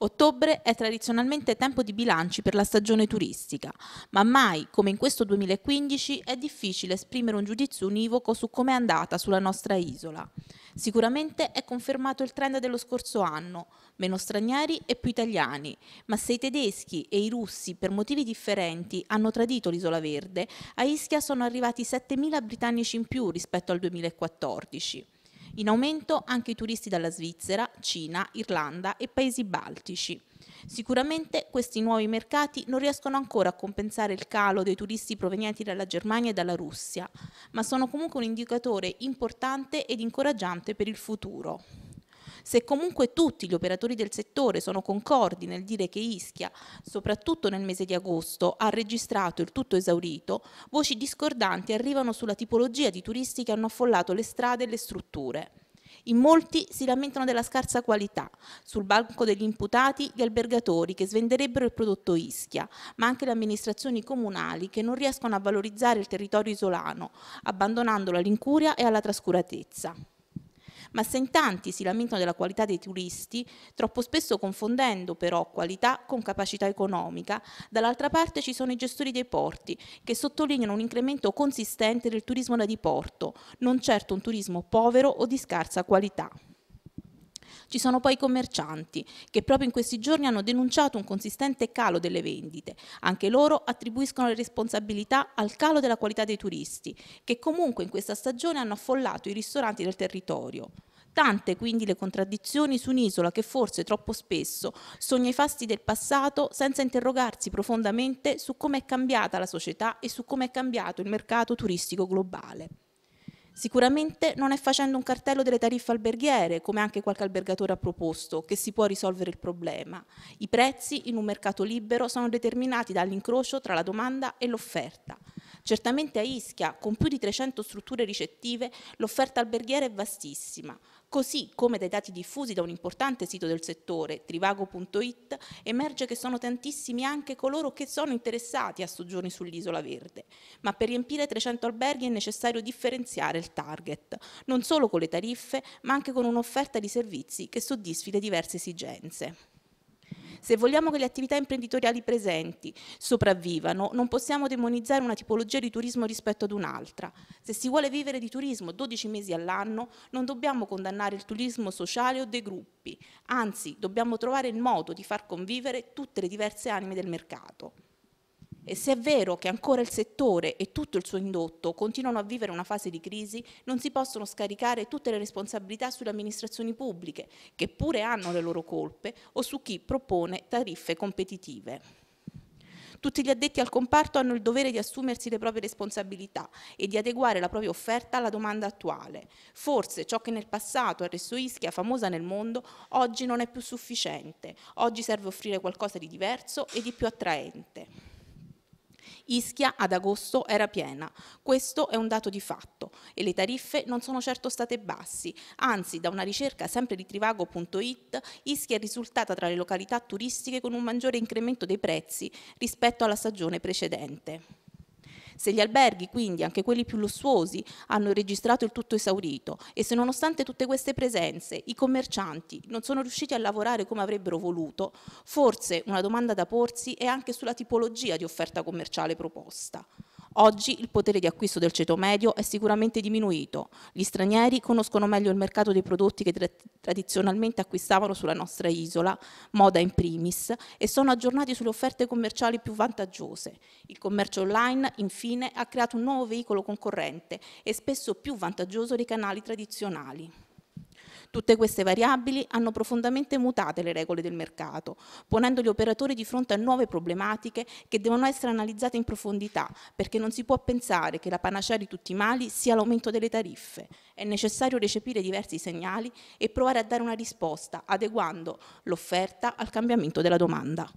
Ottobre è tradizionalmente tempo di bilanci per la stagione turistica, ma mai, come in questo 2015, è difficile esprimere un giudizio univoco su come è andata sulla nostra isola. Sicuramente è confermato il trend dello scorso anno, meno stranieri e più italiani, ma se i tedeschi e i russi per motivi differenti hanno tradito l'isola verde, a Ischia sono arrivati 7.000 britannici in più rispetto al 2014 in aumento anche i turisti dalla Svizzera, Cina, Irlanda e paesi baltici. Sicuramente questi nuovi mercati non riescono ancora a compensare il calo dei turisti provenienti dalla Germania e dalla Russia, ma sono comunque un indicatore importante ed incoraggiante per il futuro se comunque tutti gli operatori del settore sono concordi nel dire che Ischia, soprattutto nel mese di agosto, ha registrato il tutto esaurito, voci discordanti arrivano sulla tipologia di turisti che hanno affollato le strade e le strutture. In molti si lamentano della scarsa qualità. Sul banco degli imputati gli albergatori che svenderebbero il prodotto Ischia, ma anche le amministrazioni comunali che non riescono a valorizzare il territorio isolano, abbandonandolo all'incuria e alla trascuratezza. Ma se in tanti si lamentano della qualità dei turisti, troppo spesso confondendo però qualità con capacità economica, dall'altra parte ci sono i gestori dei porti che sottolineano un incremento consistente del turismo da diporto, non certo un turismo povero o di scarsa qualità. Ci sono poi i commercianti, che proprio in questi giorni hanno denunciato un consistente calo delle vendite. Anche loro attribuiscono le responsabilità al calo della qualità dei turisti, che comunque in questa stagione hanno affollato i ristoranti del territorio. Tante quindi le contraddizioni su un'isola che forse troppo spesso sogna i fasti del passato senza interrogarsi profondamente su come è cambiata la società e su come è cambiato il mercato turistico globale. Sicuramente non è facendo un cartello delle tariffe alberghiere, come anche qualche albergatore ha proposto, che si può risolvere il problema. I prezzi in un mercato libero sono determinati dall'incrocio tra la domanda e l'offerta. Certamente a Ischia, con più di 300 strutture ricettive, l'offerta alberghiera è vastissima, così come dai dati diffusi da un importante sito del settore, trivago.it, emerge che sono tantissimi anche coloro che sono interessati a soggiorni sull'isola verde. Ma per riempire 300 alberghi è necessario differenziare il target, non solo con le tariffe, ma anche con un'offerta di servizi che soddisfi le diverse esigenze. Se vogliamo che le attività imprenditoriali presenti sopravvivano, non possiamo demonizzare una tipologia di turismo rispetto ad un'altra. Se si vuole vivere di turismo 12 mesi all'anno, non dobbiamo condannare il turismo sociale o dei gruppi, anzi dobbiamo trovare il modo di far convivere tutte le diverse anime del mercato. E se è vero che ancora il settore e tutto il suo indotto continuano a vivere una fase di crisi, non si possono scaricare tutte le responsabilità sulle amministrazioni pubbliche, che pure hanno le loro colpe, o su chi propone tariffe competitive. Tutti gli addetti al comparto hanno il dovere di assumersi le proprie responsabilità e di adeguare la propria offerta alla domanda attuale. Forse ciò che nel passato ha reso Ischia famosa nel mondo oggi non è più sufficiente. Oggi serve offrire qualcosa di diverso e di più attraente. Ischia ad agosto era piena. Questo è un dato di fatto e le tariffe non sono certo state bassi. Anzi, da una ricerca sempre di trivago.it, Ischia è risultata tra le località turistiche con un maggiore incremento dei prezzi rispetto alla stagione precedente. Se gli alberghi, quindi anche quelli più lussuosi, hanno registrato il tutto esaurito e se nonostante tutte queste presenze i commercianti non sono riusciti a lavorare come avrebbero voluto, forse una domanda da porsi è anche sulla tipologia di offerta commerciale proposta. Oggi il potere di acquisto del ceto medio è sicuramente diminuito. Gli stranieri conoscono meglio il mercato dei prodotti che tra tradizionalmente acquistavano sulla nostra isola, moda in primis, e sono aggiornati sulle offerte commerciali più vantaggiose. Il commercio online, infine, ha creato un nuovo veicolo concorrente e spesso più vantaggioso dei canali tradizionali. Tutte queste variabili hanno profondamente mutate le regole del mercato, ponendo gli operatori di fronte a nuove problematiche che devono essere analizzate in profondità, perché non si può pensare che la panacea di tutti i mali sia l'aumento delle tariffe. È necessario recepire diversi segnali e provare a dare una risposta adeguando l'offerta al cambiamento della domanda.